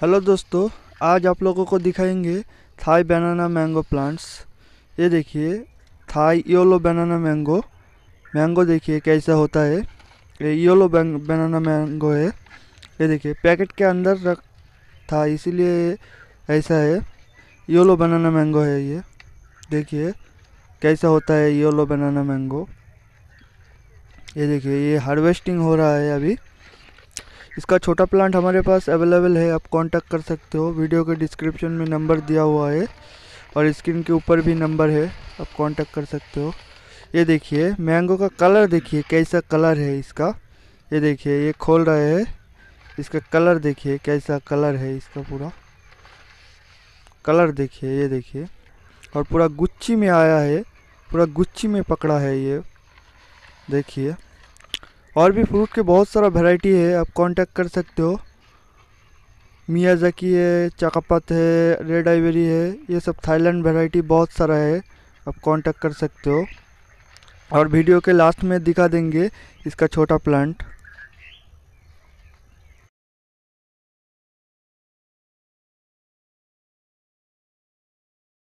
hello दोस्तों आज आप लोगों को दिखाएंगे थाई बनाना मैंगो प्लांट्स ये देखिए Thai yellow banana mango mango देखिए कैसा होता है ये योलो बनाना मैंगो है ये देखिए पैकेट के अंदर रख था इसीलिए ऐसा है योलो बनाना मैंगो है ये देखिए कैसा होता है योलो बनाना मैंगो ये देखिए ये हार्वेस्टिंग हो रहा है अभी इसका छोटा प्लांट हमारे पास अवेलेबल है आप कांटेक्ट कर सकते हो वीडियो के डिस्क्रिप्शन में नंबर दिया हुआ है और स्क्रीन के ऊपर भी नंबर है आप कांटेक्ट कर सकते हो ये देखिए मैंगो का कलर देखिए कैसा कलर है इसका ये देखिए ये खोल रहे हैं इसका कलर देखिए कैसा कलर है इसका पूरा कलर देखिए ये देखिए और पूरा गुच्ची में आया है पूरा गुच्ची में पकड़ा है ये देखिए और भी फ्रूट के बहुत सारा वैरायटी है आप कांटेक्ट कर सकते हो जकी है चाकापत है रेड आइवेरी है ये सब थाईलैंड वैरायटी बहुत सारा है आप कांटेक्ट कर सकते हो और वीडियो के लास्ट में दिखा देंगे इसका छोटा प्लांट